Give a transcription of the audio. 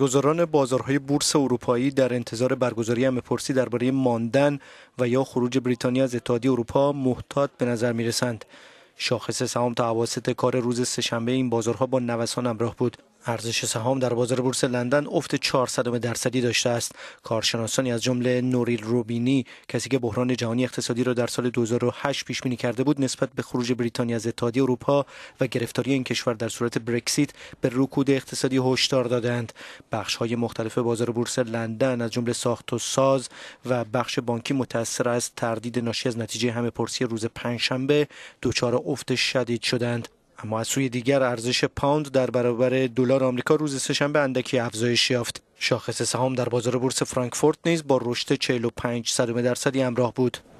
گذاران بازارهای بورس اروپایی در انتظار برگزاری همهپرسی درباره ماندن و یا خروج بریتانیا از اتحادیه اروپا محتاط به نظر می‌رسند. شاخص سهام تا کار روز سهشنبه این بازارها با نوسان همراه بود ارزش سهام در بازار بورس لندن افت 400 درصدی داشته است کارشناسانی از جمله نوریل روبینی کسی که بحران جهانی اقتصادی را در سال 2008 پیش بینی کرده بود نسبت به خروج بریتانیا از اتحادیه اروپا و گرفتاری این کشور در صورت برکسیت به رکود اقتصادی هشدار دادند بخش های مختلف بازار بورس لندن از جمله ساخت و ساز و بخش بانکی متأثر از تردید ناشی از نتیجه همه پرسی روز پنجشنبه دچار افت شدید شدند اما از سوی دیگر ارزش پوند در برابر دلار آمریکا روز سهشنبه اندکی افزایش یافت شاخص سهام در بازار بورس فرانکفورت نیز با رشد 45 درصدی امراه بود